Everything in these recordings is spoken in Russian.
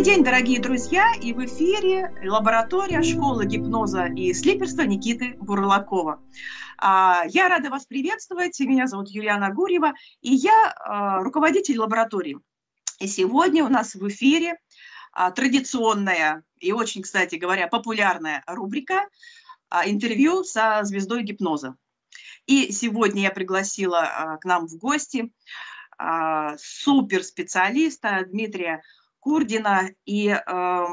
Добрый день, дорогие друзья! И в эфире лаборатория школы гипноза и слиперства Никиты Бурлакова. А, я рада вас приветствовать. Меня зовут Юлиана Гурьева, и я а, руководитель лаборатории. И сегодня у нас в эфире а, традиционная и очень, кстати говоря, популярная рубрика интервью со звездой гипноза. И сегодня я пригласила к нам в гости суперспециалиста Дмитрия Курдина, и э,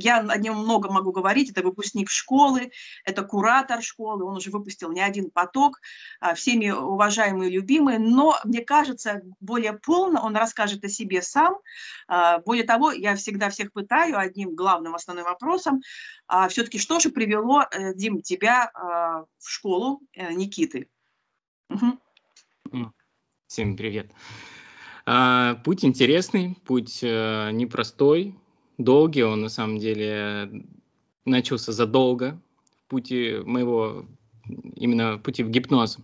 я о нем много могу говорить. Это выпускник школы, это куратор школы, он уже выпустил не один поток, э, всеми уважаемые и любимые. Но, мне кажется, более полно он расскажет о себе сам. Э, более того, я всегда всех пытаю одним главным основным вопросом. А Все-таки что же привело, э, Дим, тебя в школу Никиты? Угу. Всем Привет. А, путь интересный, путь э, непростой, долгий. Он на самом деле начался задолго в пути моего именно пути в гипноз.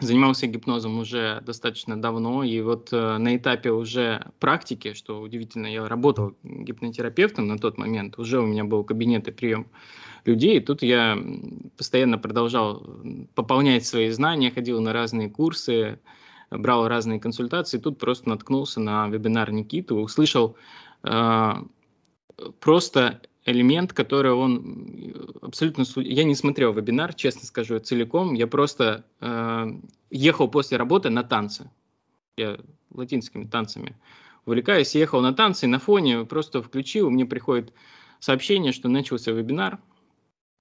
Занимался гипнозом уже достаточно давно, и вот э, на этапе уже практики, что удивительно, я работал гипнотерапевтом на тот момент, уже у меня был кабинет и прием людей, и тут я постоянно продолжал пополнять свои знания, ходил на разные курсы, брал разные консультации, тут просто наткнулся на вебинар Никиту, услышал э, просто элемент, который он э, абсолютно... Я не смотрел вебинар, честно скажу, целиком. Я просто э, ехал после работы на танцы. Я латинскими танцами увлекаюсь, ехал на танцы, на фоне просто включил, мне приходит сообщение, что начался вебинар,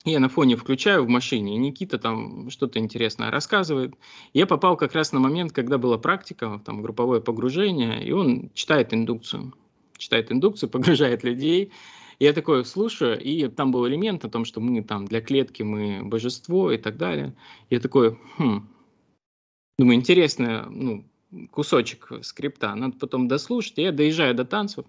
я на фоне включаю в машине, и Никита там что-то интересное рассказывает. Я попал как раз на момент, когда была практика, там групповое погружение, и он читает индукцию. Читает индукцию, погружает людей. Я такое слушаю, и там был элемент о том, что мы там для клетки, мы божество и так далее. Я такой, хм, думаю, интересно, ну, кусочек скрипта, надо потом дослушать. Я доезжаю до танцев,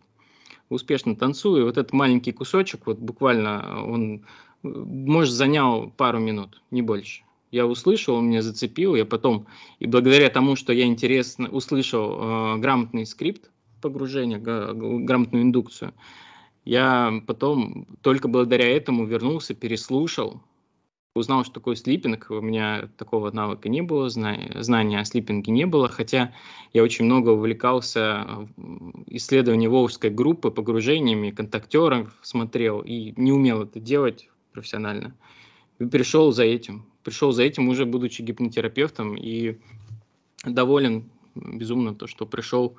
успешно танцую, и вот этот маленький кусочек, вот буквально он может, занял пару минут, не больше. Я услышал, он меня зацепил, я потом, и благодаря тому, что я интересно услышал э, грамотный скрипт погружения, грамотную индукцию, я потом только благодаря этому вернулся, переслушал, узнал, что такое слиппинг. У меня такого навыка не было, знания о слиппинге не было, хотя я очень много увлекался э, исследованием волжской группы, погружениями, контактеров смотрел и не умел это делать профессионально. И пришел за этим. Пришел за этим уже будучи гипнотерапевтом и доволен безумно то, что пришел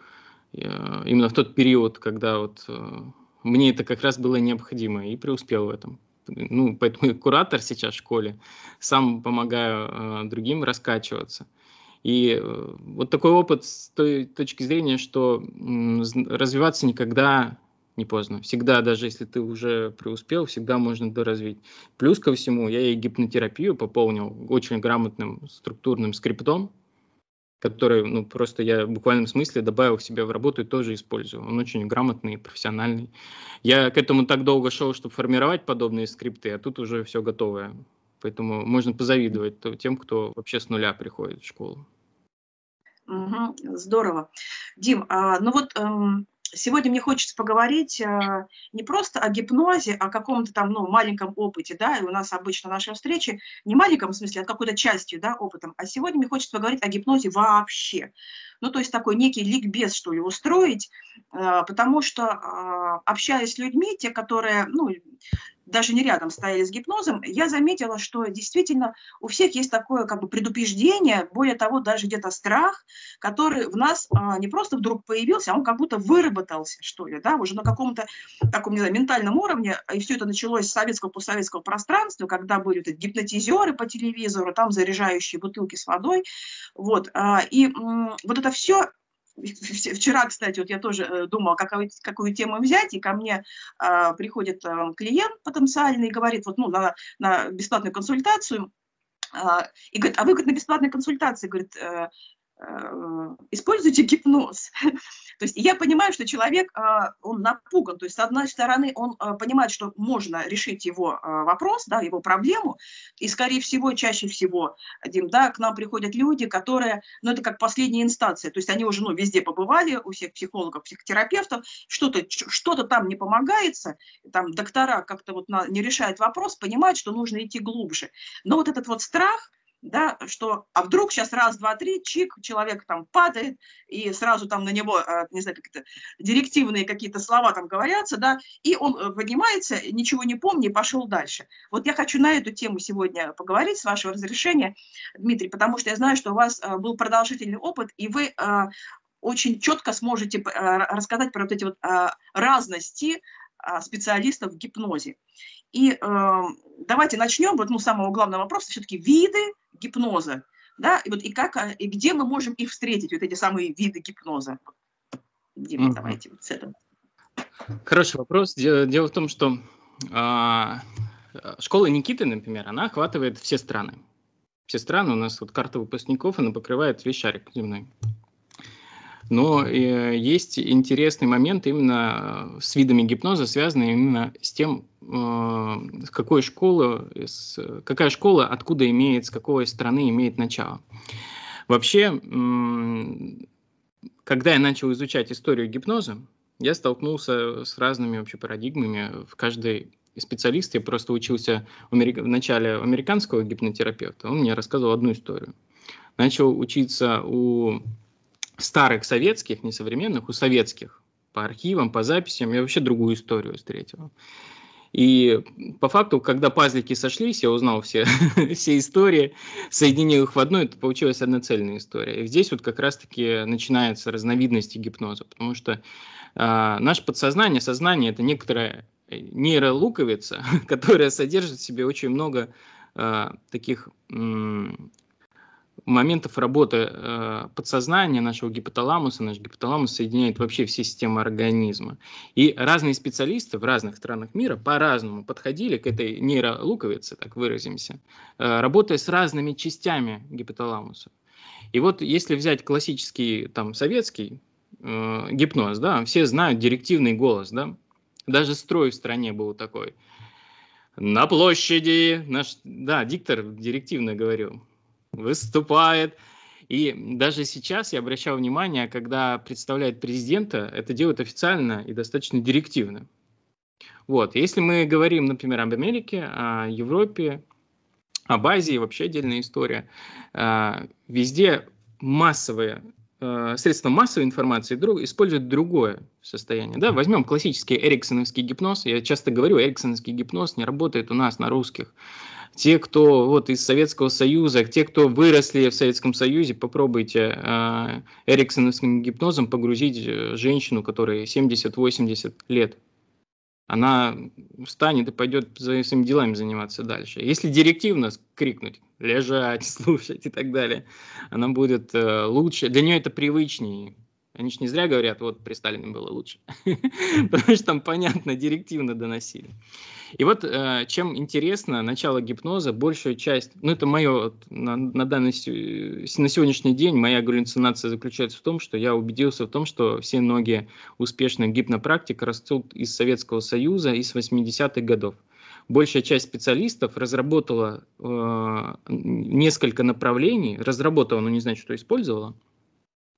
э, именно в тот период, когда вот э, мне это как раз было необходимо и преуспел в этом. Ну, поэтому и куратор сейчас в школе, сам помогаю э, другим раскачиваться. И вот такой опыт с той точки зрения, что развиваться никогда не поздно. Всегда, даже если ты уже преуспел, всегда можно доразвить. Плюс ко всему, я и гипнотерапию пополнил очень грамотным структурным скриптом, который, ну, просто я в буквальном смысле добавил в себя в работу и тоже использую. Он очень грамотный и профессиональный. Я к этому так долго шел, чтобы формировать подобные скрипты, а тут уже все готовое. Поэтому можно позавидовать тем, кто вообще с нуля приходит в школу. Угу, здорово. Дим, а, ну вот эм, Сегодня мне хочется поговорить э, не просто о гипнозе, а о каком-то там ну, маленьком опыте, да, и у нас обычно наши встречи не маленьком в смысле, а какой-то частью, да, опытом, а сегодня мне хочется поговорить о гипнозе вообще ну, то есть такой некий ликбез, что ли, устроить, э, потому что, э, общаясь с людьми, те, которые, ну, даже не рядом стояли с гипнозом, я заметила, что действительно у всех есть такое как бы предупреждение, более того, даже где-то страх, который в нас а, не просто вдруг появился, а он как будто выработался, что ли, да, уже на каком-то таком, не знаю, ментальном уровне, и все это началось с советского постсоветского пространства, когда были вот эти гипнотизеры по телевизору, там заряжающие бутылки с водой, вот, а, и м, вот это все. Вчера, кстати, вот я тоже э, думала, какую, какую тему взять, и ко мне э, приходит э, клиент потенциальный и говорит, вот, ну, на, на бесплатную консультацию, а, и говорит, а вы говорит, на бесплатной консультации, говорит, э, Эм, используйте гипноз. то есть я понимаю, что человек, э, он напуган. То есть, с одной стороны, он э, понимает, что можно решить его э, вопрос, да, его проблему. И, скорее всего, чаще всего, Дим, да, к нам приходят люди, которые, ну, это как последняя инстанция. То есть они уже, ну, везде побывали, у всех психологов, психотерапевтов, что-то что там не помогается, там доктора как-то вот не решают вопрос, понимают, что нужно идти глубже. Но вот этот вот страх – да, что, а вдруг сейчас раз, два, три, чик, человек там падает, и сразу там на него, а, не знаю, как это, директивные какие-то слова там говорятся, да, и он э, поднимается, ничего не помни, и пошел дальше. Вот я хочу на эту тему сегодня поговорить, с вашего разрешения, Дмитрий, потому что я знаю, что у вас э, был продолжительный опыт, и вы э, очень четко сможете рассказать про вот эти вот разности а, специалистов в гипнозе. И э, давайте начнем вот, ну, самого главного вопроса, все-таки виды гипноза. Да, и вот и как, э, и где мы можем их встретить, вот эти самые виды гипноза. Дима, mm-hmm. давайте вот с этого. Хороший вопрос. Дело, дело в том, что э, школа Никиты, например, она охватывает все страны. Все страны, у нас вот карта выпускников, она покрывает весь шарик земной. Но э, есть интересный момент именно э, с видами гипноза, связанный именно с тем, э, какой школы, э, с, э, какая школа откуда имеет, с какой страны имеет начало. Вообще, э, когда я начал изучать историю гипноза, я столкнулся с разными вообще парадигмами. В каждой специалист, я просто учился в начале американского гипнотерапевта, он мне рассказывал одну историю. Начал учиться у старых советских, не современных, у советских по архивам, по записям, я вообще другую историю встретил. И по факту, когда пазлики сошлись, я узнал все, все истории, соединил их в одну, это получилась одноцельная история. И здесь вот как раз-таки начинается разновидность гипноза, потому что э, наше подсознание, сознание – это некоторая нейролуковица, которая содержит в себе очень много э, таких моментов работы э, подсознания нашего гипоталамуса. Наш гипоталамус соединяет вообще все системы организма. И разные специалисты в разных странах мира по-разному подходили к этой нейролуковице, так выразимся, э, работая с разными частями гипоталамуса. И вот если взять классический там советский э, гипноз, да, все знают директивный голос, да, даже строй в стране был такой. На площади, наш, да, диктор директивно говорил, выступает. И даже сейчас я обращал внимание, когда представляет президента, это делают официально и достаточно директивно. Вот. Если мы говорим, например, об Америке, о Европе, об Азии, вообще отдельная история, а, везде массовые э, средства массовой информации друг, используют другое состояние. Да, возьмем классический эриксоновский гипноз. Я часто говорю, эриксоновский гипноз не работает у нас на русских те, кто вот из Советского Союза, те, кто выросли в Советском Союзе, попробуйте э, эриксоновским гипнозом погрузить э, женщину, которой 70-80 лет. Она встанет и пойдет за своими делами заниматься дальше. Если директивно крикнуть, лежать, слушать и так далее, она будет э, лучше, для нее это привычнее, они же не зря говорят, вот при Сталине было лучше, потому что там понятно, директивно доносили. И вот э, чем интересно начало гипноза, большая часть, ну это мое, на, данный, э, на сегодняшний день моя галлюцинация заключается в том, что я убедился в том, что все многие успешные гипнопрактики растут из Советского Союза, из 80-х годов большая часть специалистов разработала э, несколько направлений, разработала, но не значит, что использовала,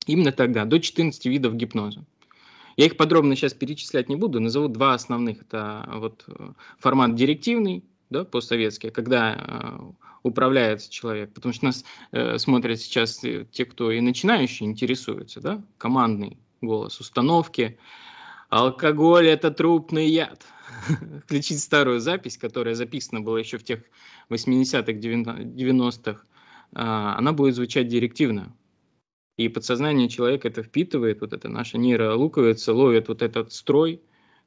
Именно тогда, до 14 видов гипноза. Я их подробно сейчас перечислять не буду, назову два основных. Это вот э, формат директивный, да, постсоветский, когда э, управляется человек, потому что нас э, смотрят сейчас те, кто и начинающие интересуются, да, командный голос, установки, алкоголь – это трупный яд. Включить старую запись, которая записана была еще в тех 80-х, 90-х, э, она будет звучать директивно, и подсознание человека это впитывает, вот это наша нейролуковица ловит вот этот строй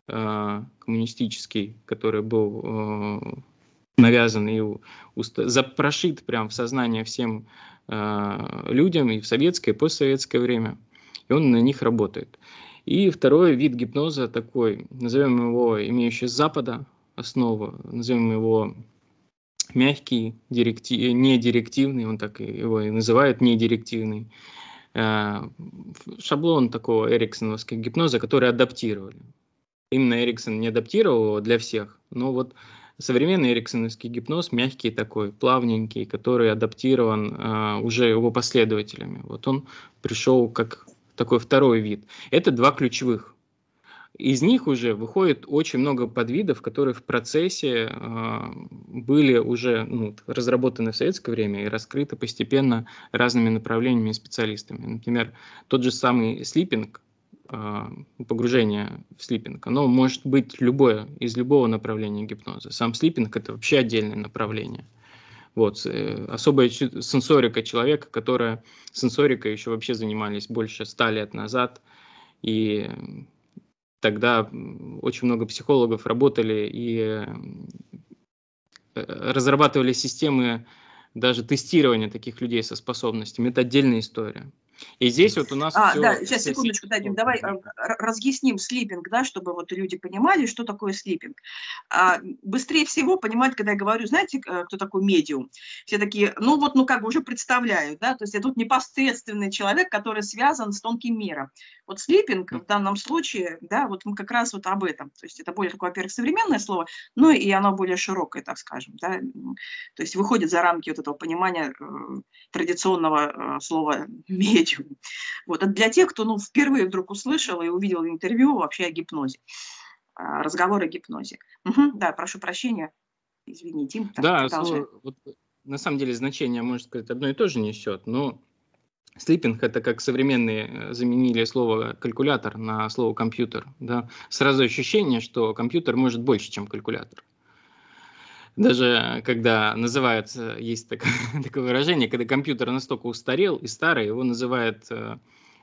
э, коммунистический, который был э, навязан и уста- запрошит прям в сознание всем э, людям и в советское, и постсоветское время. И он на них работает. И второй вид гипноза такой, назовем его имеющий Запада основу, назовем его мягкий, директив, недирективный, он так его и называют, недирективный. Э, шаблон такого эриксоновского гипноза, который адаптировали. Именно Эриксон не адаптировал его для всех, но вот современный эриксоновский гипноз мягкий такой, плавненький, который адаптирован э, уже его последователями. Вот он пришел как такой второй вид. Это два ключевых из них уже выходит очень много подвидов, которые в процессе э, были уже ну, разработаны в советское время и раскрыты постепенно разными направлениями и специалистами. Например, тот же самый слипинг, э, погружение в слипинг, оно может быть любое, из любого направления гипноза. Сам слипинг это вообще отдельное направление. Вот, э, особая сенсорика человека, которая сенсорикой еще вообще занимались больше ста лет назад, и тогда очень много психологов работали и э, разрабатывали системы даже тестирования таких людей со способностями. Это отдельная история. И здесь вот у нас... А, все, да, сейчас, секундочку, дадим. давай э, разъясним слипинг, да, чтобы вот люди понимали, что такое слипинг. А, быстрее всего понимают, когда я говорю, знаете, э, кто такой медиум? Все такие, ну вот, ну как бы уже представляют, да, то есть я тут непосредственный человек, который связан с тонким миром. Вот слипинг в данном случае, да, вот мы как раз вот об этом. То есть это более такое, во-первых, современное слово, но ну и оно более широкое, так скажем, да, то есть выходит за рамки вот этого понимания э, традиционного э, слова медиум почему. Вот. Это а для тех, кто ну, впервые вдруг услышал и увидел интервью вообще о гипнозе, а, разговор о гипнозе. Угу, да, прошу прощения. Извини, Тим. да, слово, вот, на самом деле значение, можно сказать, одно и то же несет, но Слиппинг – это как современные э, заменили слово «калькулятор» на слово «компьютер». Да? Сразу ощущение, что компьютер может больше, чем калькулятор. Даже когда называют, есть такое, такое выражение, когда компьютер настолько устарел и старый, его называют э,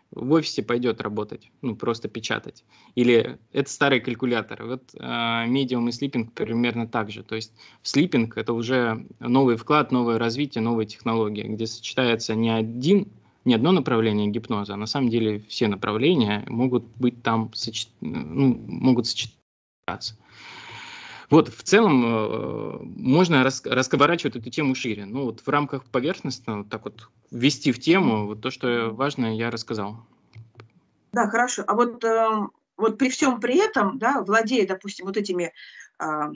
в офисе пойдет работать, ну просто печатать. Или это старый калькулятор. Вот медиум э, и слипинг примерно так же. То есть в слипинг это уже новый вклад, новое развитие, новые технологии, где сочетается не один, не одно направление гипноза, а на самом деле все направления могут быть там, ну, могут сочетаться. Вот, в целом э, можно рас, расковорачивать эту тему шире. Ну, вот в рамках поверхностно так вот ввести в тему вот то, что важное, я рассказал. Да, хорошо. А вот, эм, вот при всем при этом, да, владея, допустим, вот этими а,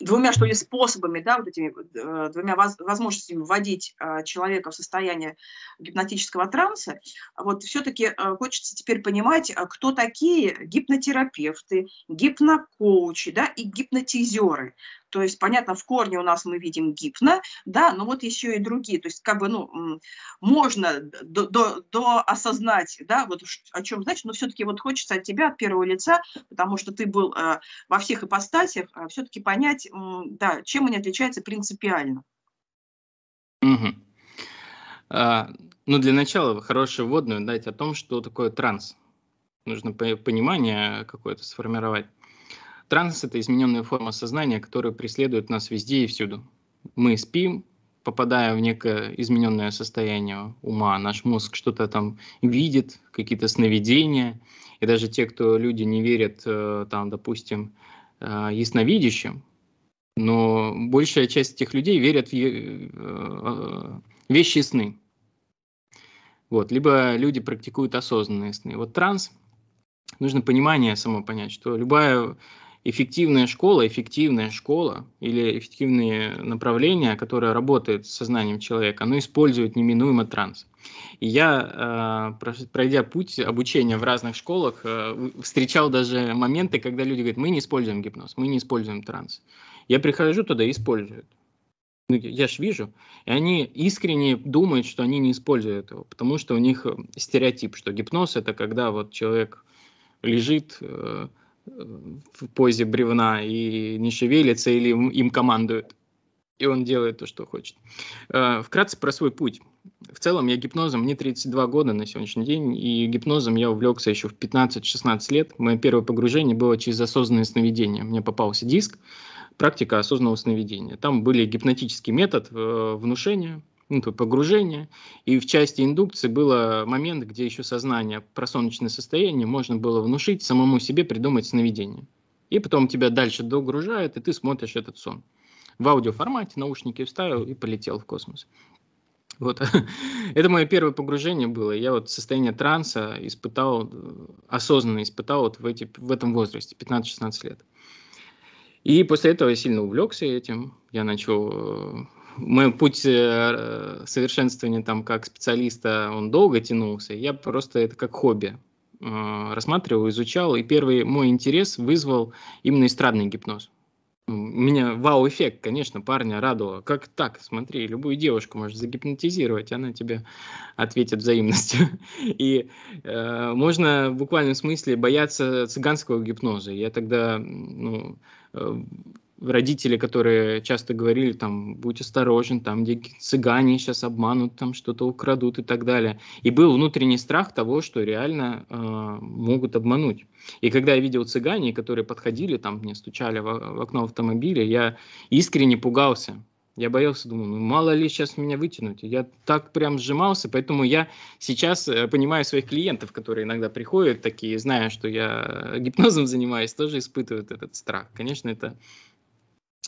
двумя, что ли, способами, да, вот этими э, двумя возможностями вводить э, человека в состояние гипнотического транса, вот все-таки э, хочется теперь понимать, кто такие гипнотерапевты, гипнокоучи, да, и гипнотизеры. То есть, понятно, в корне у нас мы видим гипно, да, но вот еще и другие. То есть, как бы, ну, можно до, до, до осознать, да, вот о чем значит, но все-таки вот хочется от тебя, от первого лица, потому что ты был э, во всех ипостасях, э, все-таки понять, да, чем они отличаются принципиально. Угу. А, ну, для начала хорошую вводную дать о том, что такое транс. Нужно понимание какое-то сформировать. Транс – это измененная форма сознания, которая преследует нас везде и всюду. Мы спим, попадая в некое измененное состояние ума, наш мозг что-то там видит, какие-то сновидения, и даже те, кто люди не верят, э, там, допустим, э, ясновидящим, но большая часть этих людей верят в э, вещи сны. Вот, либо люди практикуют осознанные сны. Вот транс, нужно понимание само понять, что любая эффективная школа, эффективная школа или эффективные направления, которые работают с сознанием человека, оно использует неминуемо транс. И я, э, пройдя путь обучения в разных школах, э, встречал даже моменты, когда люди говорят, мы не используем гипноз, мы не используем транс. Я прихожу туда и использую ну, я же вижу, и они искренне думают, что они не используют его, потому что у них стереотип, что гипноз это когда вот человек лежит, э, в позе бревна и не шевелится или им командует И он делает то, что хочет. Э, вкратце про свой путь. В целом я гипнозом, мне 32 года на сегодняшний день, и гипнозом я увлекся еще в 15-16 лет. Мое первое погружение было через осознанное сновидение. Мне попался диск, практика осознанного сновидения. Там были гипнотический метод э, внушения, ну, типа, погружение. И в части индукции был момент, где еще сознание про солнечное состояние можно было внушить самому себе, придумать сновидение. И потом тебя дальше догружает, и ты смотришь этот сон. В аудиоформате наушники вставил и полетел в космос. Вот. Это мое первое погружение было. Я вот состояние транса испытал, осознанно испытал вот в, эти, в этом возрасте, 15-16 лет. И после этого я сильно увлекся этим. Я начал э, мой путь э, совершенствования там как специалиста, он долго тянулся. Я просто это как хобби э, рассматривал, изучал, и первый мой интерес вызвал именно эстрадный гипноз. У меня вау-эффект, конечно, парня радовало. Как так? Смотри, любую девушку можешь загипнотизировать, она тебе ответит взаимностью. И э, можно в буквальном смысле бояться цыганского гипноза. Я тогда ну, э, родители, которые часто говорили, там, будь осторожен, там, где цыгане сейчас обманут, там, что-то украдут и так далее. И был внутренний страх того, что реально э, могут обмануть. И когда я видел цыгане, которые подходили, там, мне стучали в, в окно автомобиля, я искренне пугался. Я боялся, думал, ну мало ли сейчас меня вытянуть. Я так прям сжимался, поэтому я сейчас э, понимаю своих клиентов, которые иногда приходят такие, зная, что я гипнозом занимаюсь, тоже испытывают этот страх. Конечно, это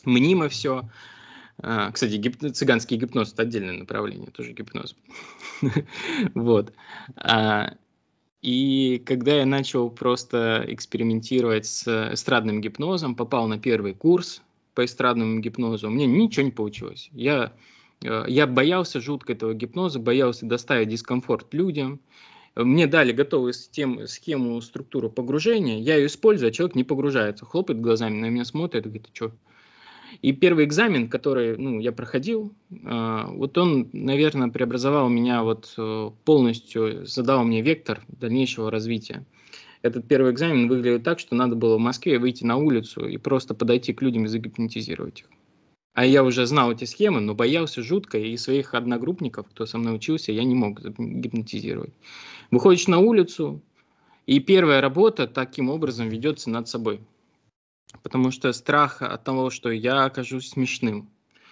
мнимо все. А, кстати, гип... цыганский гипноз – это отдельное направление, тоже гипноз. Вот. А, и когда я начал просто экспериментировать с эстрадным гипнозом, попал на первый курс по эстрадному гипнозу, у меня ничего не получилось. Я, э, я боялся жутко этого гипноза, боялся доставить дискомфорт людям. Мне дали готовую систему, схему, структуру погружения, я ее использую, а человек не погружается, хлопает глазами на меня, смотрит, говорит, ты что, и первый экзамен, который ну, я проходил, а, вот он, наверное, преобразовал меня вот э, полностью, задал мне вектор дальнейшего развития. Этот первый экзамен выглядел так, что надо было в Москве выйти на улицу и просто подойти к людям и загипнотизировать их. А я уже знал эти схемы, но боялся жутко, и своих одногруппников, кто со мной учился, я не мог гипнотизировать. Выходишь на улицу, и первая работа таким образом ведется над собой потому что страх от того, что я окажусь смешным,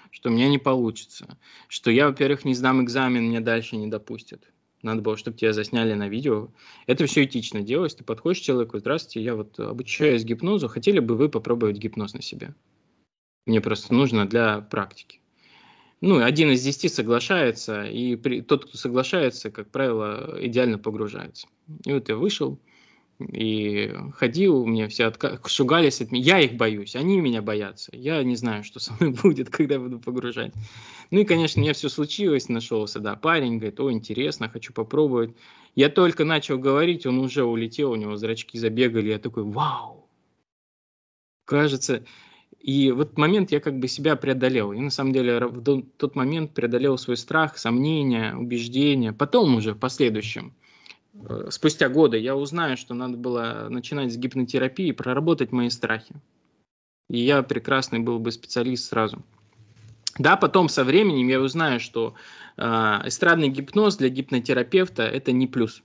что у меня не получится, что я, во-первых, не сдам экзамен, меня дальше не допустят. Надо было, чтобы тебя засняли на видео. Это все этично делалось. Ты подходишь к человеку, здравствуйте, я вот обучаюсь гипнозу, хотели бы вы попробовать гипноз на себе? Мне просто нужно для практики. Ну, один из десяти соглашается, и при, тот, кто соглашается, как правило, идеально погружается. И вот я вышел, и ходил, мне все отка... шугались от меня. Я их боюсь, они меня боятся. Я не знаю, что со мной будет, когда буду погружать. Ну и, конечно, мне все случилось, нашелся, да, парень, говорит, о, интересно, хочу попробовать. Я только начал говорить, он уже улетел, у него зрачки забегали, я такой, вау! Кажется, и вот момент я как бы себя преодолел. И на самом деле в тот момент преодолел свой страх, сомнения, убеждения. Потом уже, в последующем, Э, спустя годы я узнаю, что надо было начинать с гипнотерапии, проработать мои страхи. И я прекрасный был бы специалист сразу. Да, потом со временем я узнаю, что э, эстрадный гипноз для гипнотерапевта это не плюс.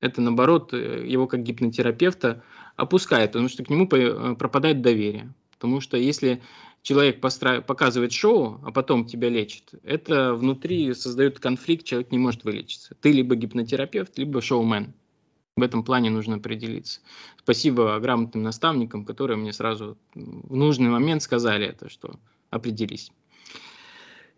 Это наоборот э, его как гипнотерапевта опускает, потому что к нему э, пропадает доверие. Потому что если человек постра... показывает шоу, а потом тебя лечит, это внутри создает конфликт, человек не может вылечиться. Ты либо гипнотерапевт, либо шоумен. В этом плане нужно определиться. Спасибо грамотным наставникам, которые мне сразу в нужный момент сказали это, что определись.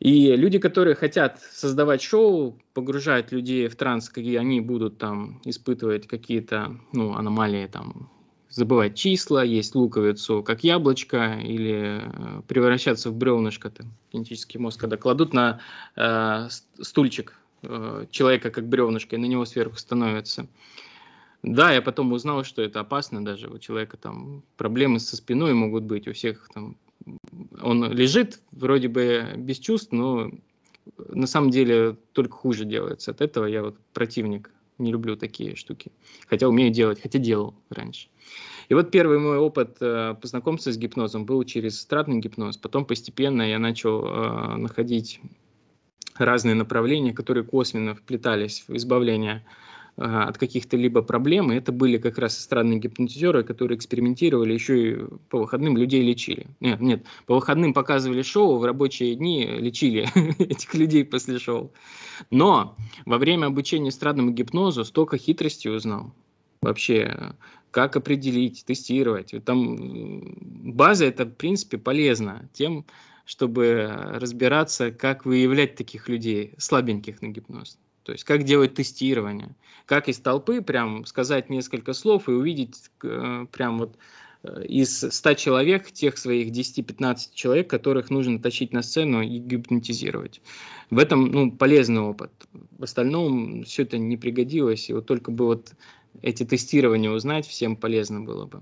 И люди, которые хотят создавать шоу, погружают людей в транс, какие они будут там испытывать какие-то ну, аномалии, там, забывать числа, есть луковицу как яблочко или э, превращаться в бревнышко, там, кинетический мозг, когда кладут на э, стульчик э, человека как бревнышко, и на него сверху становится. Да, я потом узнал, что это опасно даже, у человека там проблемы со спиной могут быть, у всех там он лежит вроде бы без чувств, но на самом деле только хуже делается. От этого я вот противник не люблю такие штуки. Хотя умею делать, хотя делал раньше. И вот первый мой опыт э, познакомства с гипнозом был через эстрадный гипноз. Потом постепенно я начал э, находить разные направления, которые косвенно вплетались в избавление а, от каких-то либо проблем. И это были как раз странные гипнотизеры, которые экспериментировали, еще и по выходным людей лечили. Нет, нет, по выходным показывали шоу, в рабочие дни лечили этих людей после шоу. Но во время обучения странному гипнозу столько хитрости узнал. Вообще, как определить, тестировать. Там база это, в принципе, полезна тем, чтобы разбираться, как выявлять таких людей, слабеньких на гипноз. То есть как делать тестирование, как из толпы прям сказать несколько слов и увидеть э, прям вот э, из 100 человек, тех своих 10-15 человек, которых нужно тащить на сцену и гипнотизировать. В этом ну, полезный опыт. В остальном все это не пригодилось, и вот только бы вот эти тестирования узнать, всем полезно было бы.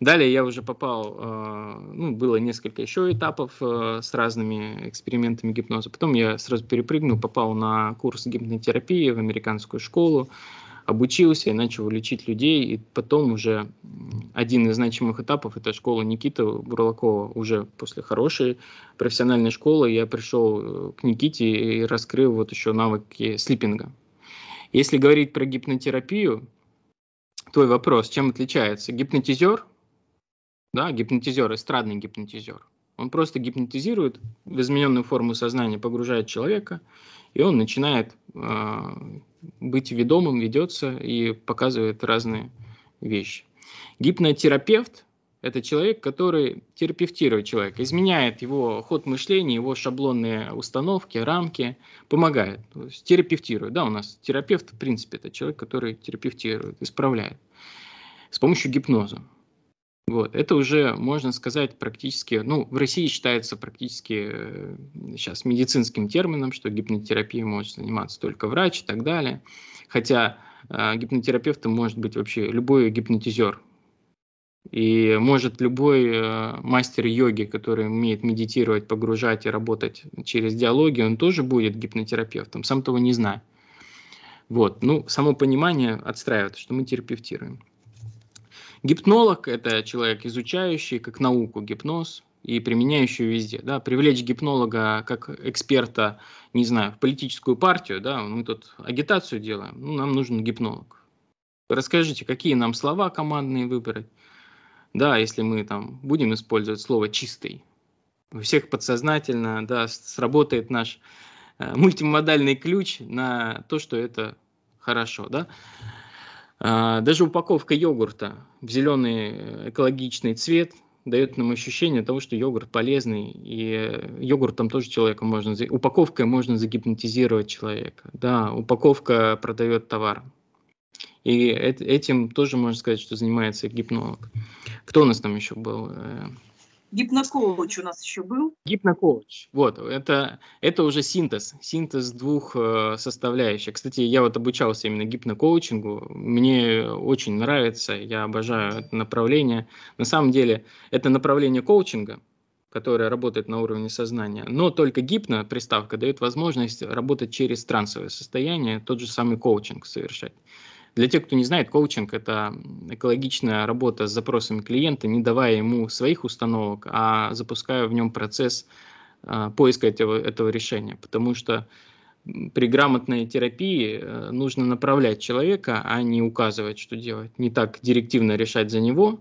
Далее я уже попал, э, ну, было несколько еще этапов э, с разными экспериментами гипноза. Потом я сразу перепрыгнул, попал на курс гипнотерапии в американскую школу, обучился и начал лечить людей. И потом уже один из значимых этапов – это школа Никиты Бурлакова. Уже после хорошей профессиональной школы я пришел э, к Никите и раскрыл вот еще навыки слиппинга. Если говорить про гипнотерапию, твой вопрос, чем отличается гипнотизер, да, гипнотизер, эстрадный гипнотизер, он просто гипнотизирует в измененную форму сознания, погружает человека, и он начинает э, быть ведомым, ведется и показывает разные вещи. Гипнотерапевт это человек, который терапевтирует человека, изменяет его ход мышления, его шаблонные установки, рамки, помогает, то есть терапевтирует. Да, у нас терапевт, в принципе, это человек, который терапевтирует, исправляет с помощью гипноза. Вот, это уже, можно сказать, практически, ну, в России считается практически э, сейчас медицинским термином, что гипнотерапией может заниматься только врач и так далее. Хотя э, гипнотерапевтом может быть вообще любой гипнотизер, и может любой э, мастер йоги, который умеет медитировать, погружать и работать через диалоги, он тоже будет гипнотерапевтом, сам того не зная. Вот, ну, само понимание отстраивает, что мы терапевтируем. Гипнолог – это человек, изучающий как науку гипноз и применяющий везде. Да? Привлечь гипнолога как эксперта, не знаю, в политическую партию, да, мы тут агитацию делаем, ну, нам нужен гипнолог. Расскажите, какие нам слова командные выбрать, да, если мы там будем использовать слово «чистый», у всех подсознательно да, сработает наш э, мультимодальный ключ на то, что это хорошо. Да? А, даже упаковка йогурта в зеленый э, экологичный цвет дает нам ощущение того, что йогурт полезный, и э, йогурт там тоже человека можно, упаковкой можно загипнотизировать человека. Да, упаковка продает товар. И этим тоже можно сказать, что занимается гипнолог. Uh, кто у нас там еще был? Э, Гипнокоуч у нас еще был. Гипнокоуч. Вот, это, это уже синтез, синтез двух э, составляющих. Кстати, я вот обучался именно гипнокоучингу. Мне очень нравится, я обожаю это направление. На самом деле, это направление коучинга, которая работает на уровне сознания. Но только гипно приставка дает возможность работать через трансовое состояние, тот же самый коучинг совершать. Для тех, кто не знает, коучинг – это экологичная работа с запросами клиента, не давая ему своих установок, а запуская в нем процесс э, поиска этого, этого решения. Потому что при грамотной терапии э, нужно направлять человека, а не указывать, что делать. Не так директивно решать за него,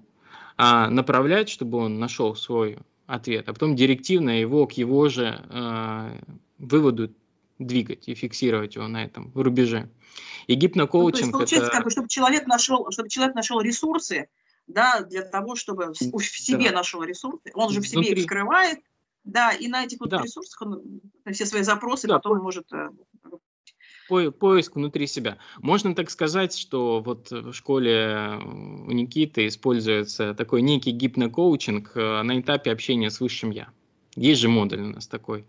а направлять, чтобы он нашел свой ответ, а потом директивно его к его же э, выводу двигать и фиксировать его на этом рубеже. И гипнокоучинг... Ну, то есть получается, это... как бы, чтобы человек нашел, чтобы человек нашел ресурсы, да, для того, чтобы в, себе да. нашел ресурсы, он же в себе Внутри... их скрывает, да, и на этих вот да. ресурсах он все свои запросы да. потом может э, поиск внутри себя. Можно так сказать, что вот в школе э, у Никиты используется такой некий гипнокоучинг э, на этапе общения с высшим я. Есть же модуль у нас такой.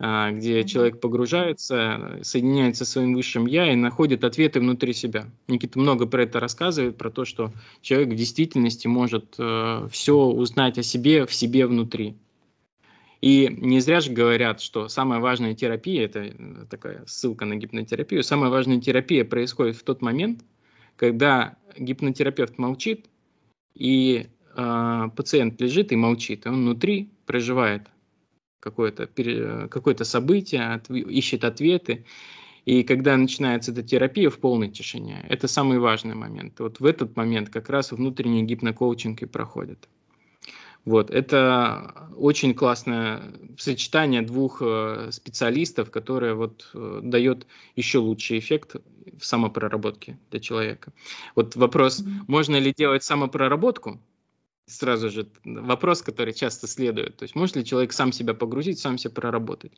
А, где человек погружается, соединяется со своим высшим «я» и находит ответы внутри себя. Никита много про это рассказывает, про то, что человек в действительности может э, все узнать о себе в себе внутри. И не зря же говорят, что самая важная терапия, это э, такая ссылка на гипнотерапию, самая важная терапия происходит в тот момент, когда гипнотерапевт молчит, и э, пациент лежит и молчит, и он внутри проживает какое-то какое, -то, какое событие, ищет ответы. И когда начинается эта терапия в полной тишине, это самый важный момент. Вот в этот момент как раз внутренний гипнокоучинг и проходит. Вот, это очень классное сочетание двух э, специалистов, которое вот э, дает еще лучший эффект в самопроработке для человека. Вот вопрос, можно ли делать самопроработку? сразу же вопрос, который часто следует. То есть может ли человек сам себя погрузить, сам себя проработать?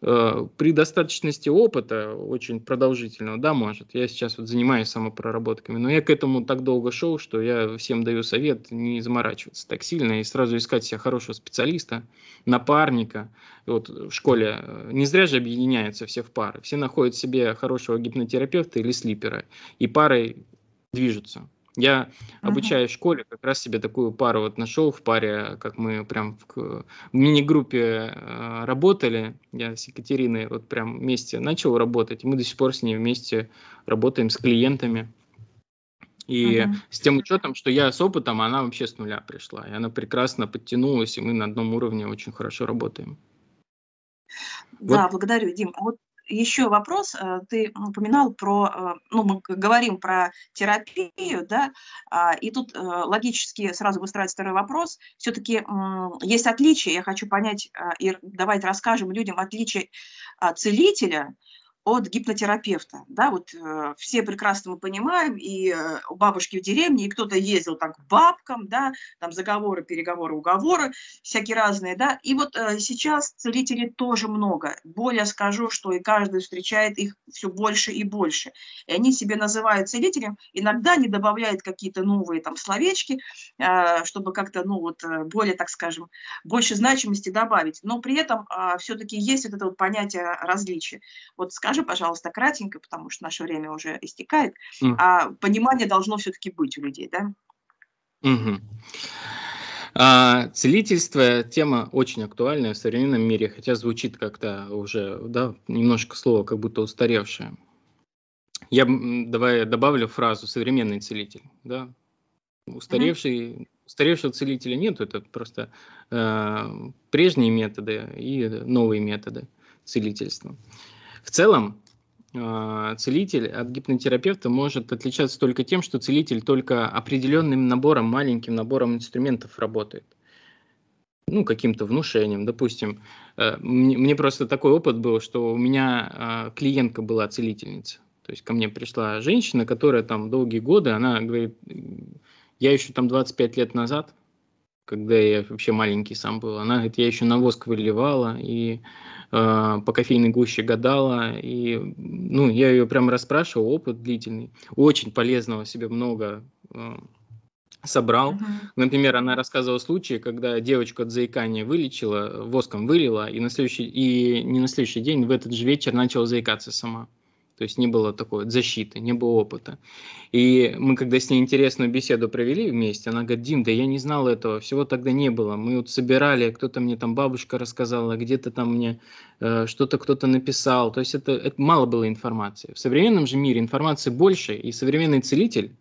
Э, при достаточности опыта, очень продолжительного, да, может. Я сейчас вот занимаюсь самопроработками, но я к этому так долго шел, что я всем даю совет не заморачиваться так сильно и сразу искать себе хорошего специалиста, напарника. Вот в школе э, не зря же объединяются все в пары. Все находят себе хорошего гипнотерапевта или слипера, и парой движутся. Я uh-huh. обучаюсь в школе, как раз себе такую пару вот нашел в паре, как мы прям в, в мини-группе э, работали. Я с Екатериной вот прям вместе начал работать. Мы до сих пор с ней вместе работаем с клиентами. И uh-huh. с тем учетом, что я с опытом, она вообще с нуля пришла. И она прекрасно подтянулась, и мы на одном уровне очень хорошо работаем. Да, вот. благодарю, Дим. А вот еще вопрос. Э, ты упоминал про, э, ну, мы говорим про терапию, да, а, и тут э, логически сразу выстраивается второй вопрос. Все-таки есть отличие? я хочу понять, и давайте расскажем людям отличие а, целителя – от гипнотерапевта. Да, вот э, все прекрасно мы понимаем, и э, бабушки в деревне, и кто-то ездил там к бабкам, да, там заговоры, переговоры, уговоры, всякие разные, да. И вот э, сейчас целителей тоже много. Более скажу, что и каждый встречает их все больше и больше. И они себе называют целителем, иногда они добавляют какие-то новые там словечки, э, чтобы как-то, ну вот, э, более, так скажем, больше значимости добавить. Но при этом э, а, все-таки есть вот это вот понятие различия. Вот скажем, персонажа, пожалуйста, кратенько, потому что наше время уже истекает, mm. а понимание должно все-таки быть у людей, да? Угу. А, целительство тема очень актуальная в современном мире, хотя звучит как-то уже, да, немножко слово как будто устаревшее. Я давай добавлю фразу современный целитель, да. Устаревший, mm-hmm. устаревшего целителя нет, это просто э, прежние методы и новые методы целительства. В целом, э, целитель от гипнотерапевта может отличаться только тем, что целитель только определенным набором, маленьким набором инструментов работает. Ну, каким-то внушением, допустим. Э, мне просто такой опыт был, что у меня э, клиентка была целительница. То есть ко мне пришла женщина, которая там долгие годы, она говорит, я еще там 25 лет назад когда я вообще маленький сам был. Она говорит, я еще на воск выливала и э, по кофейной гуще гадала. И, ну, я ее прям расспрашивал, опыт длительный. Очень полезного себе много э, собрал. Uh-huh. Например, она рассказывала случаи, когда девочку от заикания вылечила, воском вылила, и, на следующий, и не на следующий день, в этот же вечер начала заикаться сама то есть не было такой защиты, не было опыта. И мы когда с ней интересную беседу провели вместе, она говорит, Дим, да я не знал этого, всего тогда не было. Мы вот собирали, кто-то мне там бабушка рассказала, где-то там мне э, что-то кто-то написал, то есть это, это мало было информации. В современном же мире информации больше, и современный целитель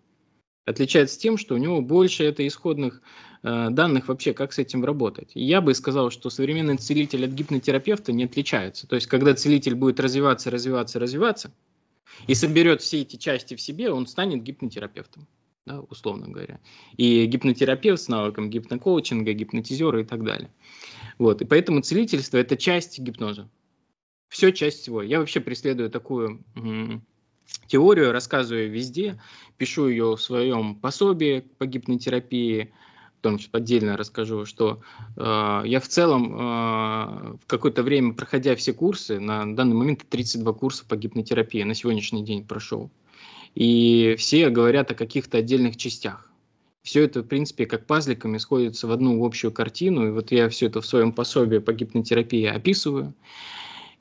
отличается тем, что у него больше это исходных э, данных вообще, как с этим работать. И я бы сказал, что современный целитель от гипнотерапевта не отличается. То есть, когда целитель будет развиваться, развиваться, развиваться, и соберет все эти части в себе, он станет гипнотерапевтом, да, условно говоря. И гипнотерапевт с навыком гипнокоучинга, гипнотизера и так далее. Вот, и поэтому целительство – это часть гипноза. Все часть всего. Я вообще преследую такую теорию, рассказываю везде, пишу ее в своем пособии по гипнотерапии, там что-то отдельно расскажу, что э, я в целом э, в какое-то время, проходя все курсы, на данный момент 32 курса по гипнотерапии на сегодняшний день прошел, и все говорят о каких-то отдельных частях. Все это, в принципе, как пазликами сходится в одну общую картину, и вот я все это в своем пособии по гипнотерапии описываю.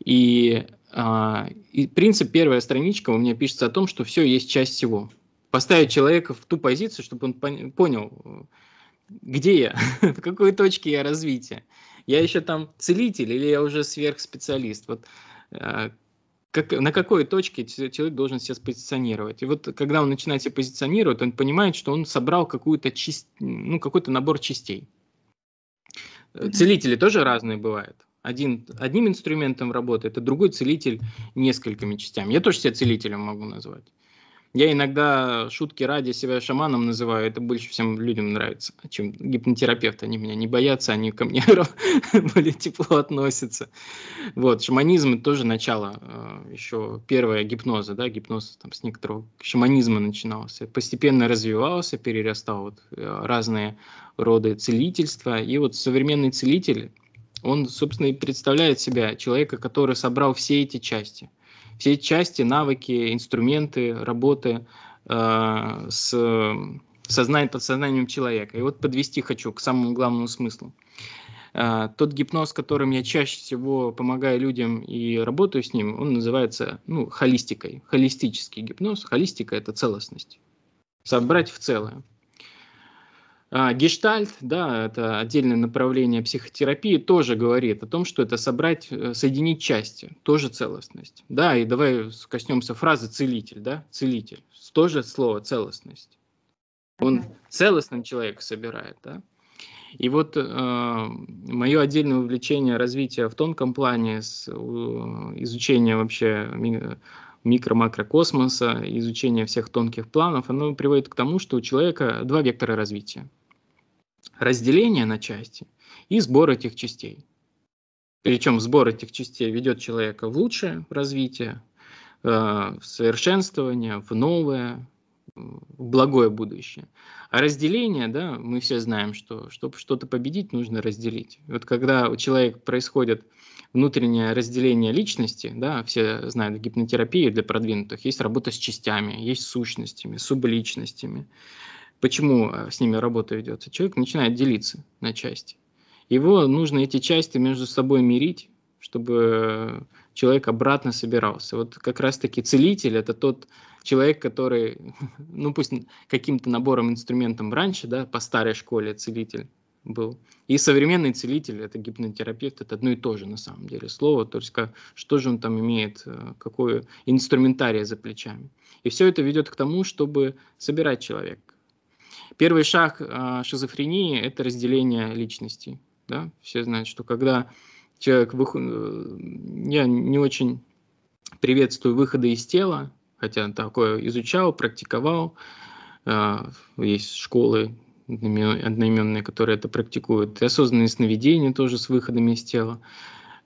И, э, и принцип, первая страничка у меня пишется о том, что все есть часть всего. Поставить человека в ту позицию, чтобы он понял, где я, в какой точке я развития. Я еще там целитель или я уже сверхспециалист. Вот э, как, на какой точке человек должен сейчас позиционировать. И вот когда он начинает себя позиционировать, он понимает, что он собрал какую-то часть, ну, какой-то набор частей. Э, целители тоже разные бывают. Один, одним инструментом работает, а другой целитель несколькими частями. Я тоже себя целителем могу назвать. Я иногда шутки ради себя шаманом называю, это больше всем людям нравится, чем гипнотерапевт. Они меня не боятся, они ко мне более тепло относятся. Вот, шаманизм это тоже начало, а, еще первая гипноза, да, гипноз там с некоторого шаманизма начинался, постепенно развивался, перерастал вот, а, разные роды целительства. И вот современный целитель, он, собственно, и представляет себя человека, который собрал все эти части – все части, навыки, инструменты работы э, с сознанием, подсознанием человека. И вот подвести хочу к самому главному смыслу. Э, тот гипноз, которым я чаще всего помогаю людям и работаю с ним, он называется ну, холистикой. Холистический гипноз. Холистика – это целостность. Собрать в целое. А, гештальт, да, это отдельное направление психотерапии, тоже говорит о том, что это собрать, э, соединить части, тоже целостность. Да, и давай коснемся фразы целитель, да, целитель, тоже слово целостность. Он целостным человека собирает, да. И вот э, мое отдельное увлечение развития в тонком плане с изучением вообще э, микро-макрокосмоса, изучение всех тонких планов, оно приводит к тому, что у человека два вектора развития разделение на части и сбор этих частей. Причем сбор этих частей ведет человека в лучшее развитие, э, в совершенствование, в новое, в благое будущее. А разделение, да, мы все знаем, что чтобы что-то победить, нужно разделить. Вот когда у человека происходит внутреннее разделение личности, да, все знают в для продвинутых, есть работа с частями, есть сущностями, субличностями почему э, с ними работа ведется, человек начинает делиться на части. Его нужно эти части между собой мирить, чтобы э, человек обратно собирался. Вот как раз-таки целитель – это тот человек, который, ну пусть каким-то набором инструментом раньше, да, по старой школе целитель был. И современный целитель – это гипнотерапевт, это одно и то же на самом деле слово, только что же он там имеет, э, какое инструментарие за плечами. И все это ведет к тому, чтобы собирать человека. Первый шаг э, шизофрении – это разделение личностей. Да? Все знают, что когда человек... Вых... Э, я не очень приветствую выходы из тела, хотя такое изучал, практиковал. Э, есть школы одноименные, которые это практикуют. И осознанные сновидения тоже с выходами из тела.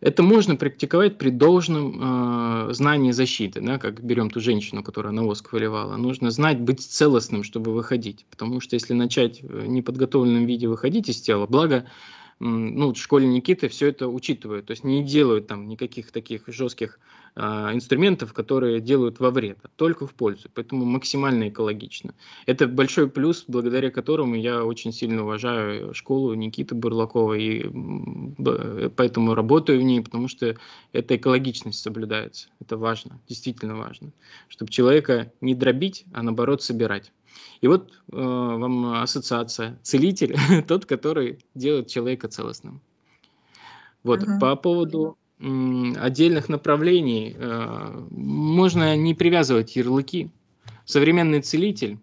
Это можно практиковать при должном э, знании защиты, да, как берем ту женщину, которая на воск выливала. Нужно знать, быть целостным, чтобы выходить. Потому что если начать э, в неподготовленном виде выходить из тела, благо ну, в школе Никиты все это учитывают, то есть не делают там никаких таких жестких а, инструментов, которые делают во вред, а только в пользу, поэтому максимально экологично. Это большой плюс, благодаря которому я очень сильно уважаю школу Никиты Бурлакова и э, поэтому работаю в ней, потому что эта экологичность соблюдается, это важно, действительно важно, чтобы человека не дробить, а наоборот собирать. И вот э, вам ассоциация. Целитель – тот, который делает человека целостным. Вот, Uh -huh. по поводу отдельных направлений э, можно не привязывать ярлыки. Современный целитель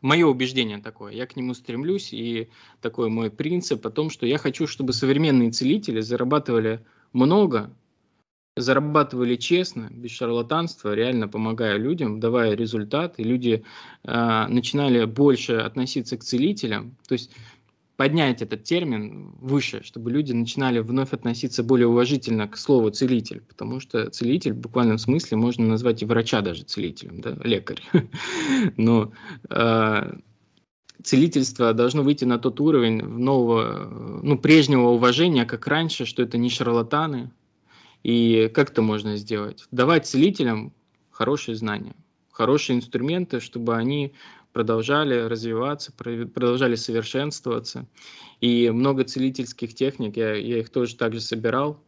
мое убеждение такое, я к нему стремлюсь, и такой мой принцип о том, что я хочу, чтобы современные целители зарабатывали много, зарабатывали честно, без шарлатанства, реально помогая людям, давая результат, и люди э, начинали больше относиться к целителям, то есть поднять этот термин выше, чтобы люди начинали вновь относиться более уважительно к слову целитель, потому что целитель в буквальном смысле можно назвать и врача даже целителем, да, лекарь. Но а, целительство должно выйти на тот уровень нового, ну, прежнего уважения, как раньше, что это не шарлатаны, и как это можно сделать? Давать целителям хорошие знания, хорошие инструменты, чтобы они продолжали развиваться, продолжали совершенствоваться. И много целительских техник, я, я их тоже также собирал,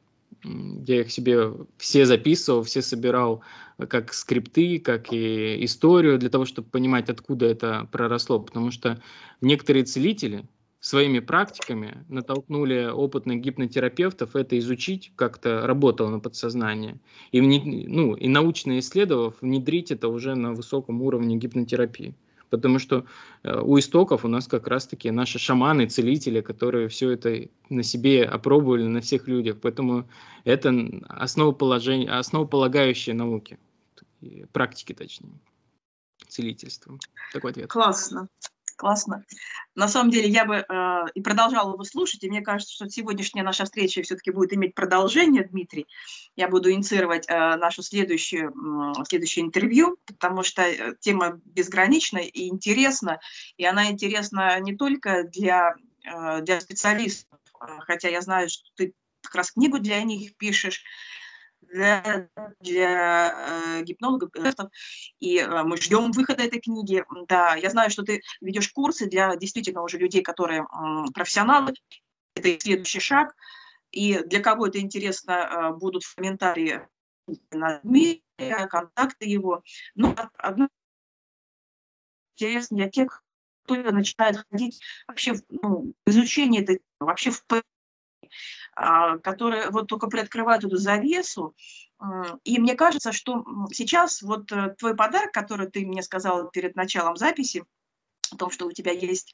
я их себе все записывал, все собирал э, как скрипты, как и историю, для того, чтобы понимать, откуда это проросло. Потому что некоторые целители, своими практиками натолкнули опытных гипнотерапевтов это изучить, как-то работало на подсознание, и, вне, ну, и научно исследовав, внедрить это уже на высоком уровне гипнотерапии. Потому что э, у истоков у нас как раз-таки наши шаманы, целители, которые все это на себе опробовали, на всех людях. Поэтому это основоположение, основополагающие науки, практики точнее, целительства. Такой ответ. Классно. Классно. На самом деле я бы э, и продолжала бы слушать, и мне кажется, что сегодняшняя наша встреча все-таки будет иметь продолжение, Дмитрий. Я буду инициировать э, нашу следующее э, следующее интервью, потому что э, тема безгранична и интересна, и она интересна не только для, э, для специалистов, а, хотя я знаю, что ты как раз книгу для них пишешь, для, для э, гипнологов и э, мы ждем выхода этой книги. Да, я знаю, что ты ведешь курсы для действительно уже людей, которые э, профессионалы. Это следующий шаг. И для кого это интересно, э, будут в комментарии на Дмитрия, контакты его. Ну, одно интересно для тех, кто начинает ходить вообще в ну, изучение этой, вообще в а, которые вот только приоткрывают эту завесу. И мне кажется, что сейчас вот э, твой подарок, который ты мне сказала перед началом записи, о том, что у тебя есть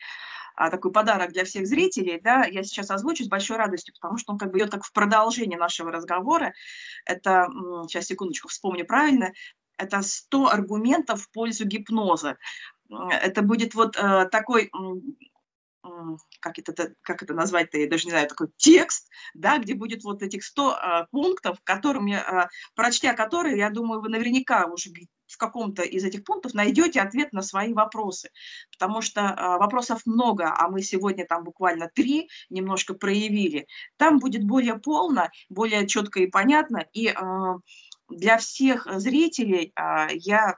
а, такой подарок для всех зрителей, да, я сейчас озвучу с большой радостью, потому что он как бы идет как в продолжение нашего разговора. Это, сейчас, секундочку, вспомню правильно, это 100 аргументов в пользу гипноза. Это будет вот э, такой как это, как это назвать-то, я даже не знаю, такой текст, да, где будет вот этих 100 а, пунктов, которыми, а, прочтя которые, я думаю, вы наверняка уже в каком-то из этих пунктов найдете ответ на свои вопросы, потому что а, вопросов много, а мы сегодня там буквально три немножко проявили. Там будет более полно, более четко и понятно, и а, для всех э, зрителей а, я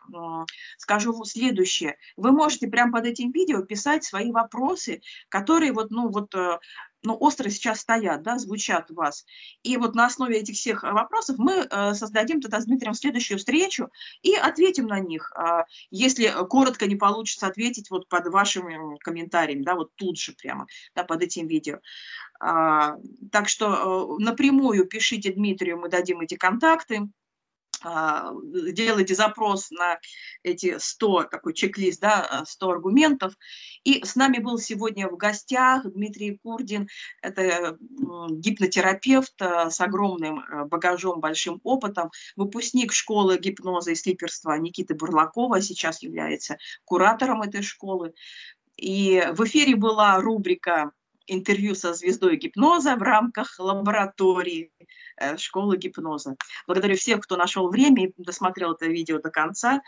скажу следующее. Вы можете прямо под этим видео писать свои вопросы, которые вот, ну, вот, э, ну, остро сейчас стоят, да, звучат у вас. И вот на основе этих всех э, вопросов мы создадим тогда с Дмитрием следующую встречу и ответим на них. А, если коротко не получится ответить вот под вашими комментариями, да, вот тут же прямо, да, под этим видео. А, так что напрямую пишите Дмитрию, мы дадим эти контакты. А, делаете запрос на эти 100, такой чек-лист, да, 100 э, аргументов. И с нами был сегодня в гостях Дмитрий Курдин, это э, гипнотерапевт э, с огромным багажом, большим опытом, выпускник школы гипноза и слиперства Никиты Бурлакова, сейчас является куратором этой школы. И в эфире была рубрика интервью со звездой гипноза в рамках лаборатории э, школы гипноза. Благодарю всех, кто нашел время и досмотрел это видео до конца.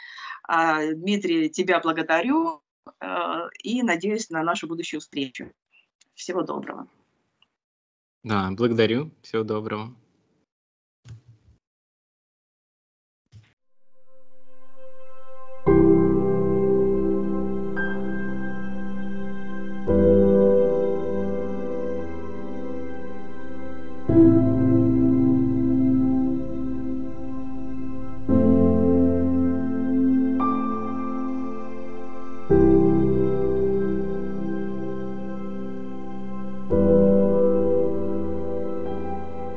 А, Дмитрий, тебя благодарю э, и надеюсь на нашу будущую встречу. Всего доброго. Да, благодарю. Всего доброго.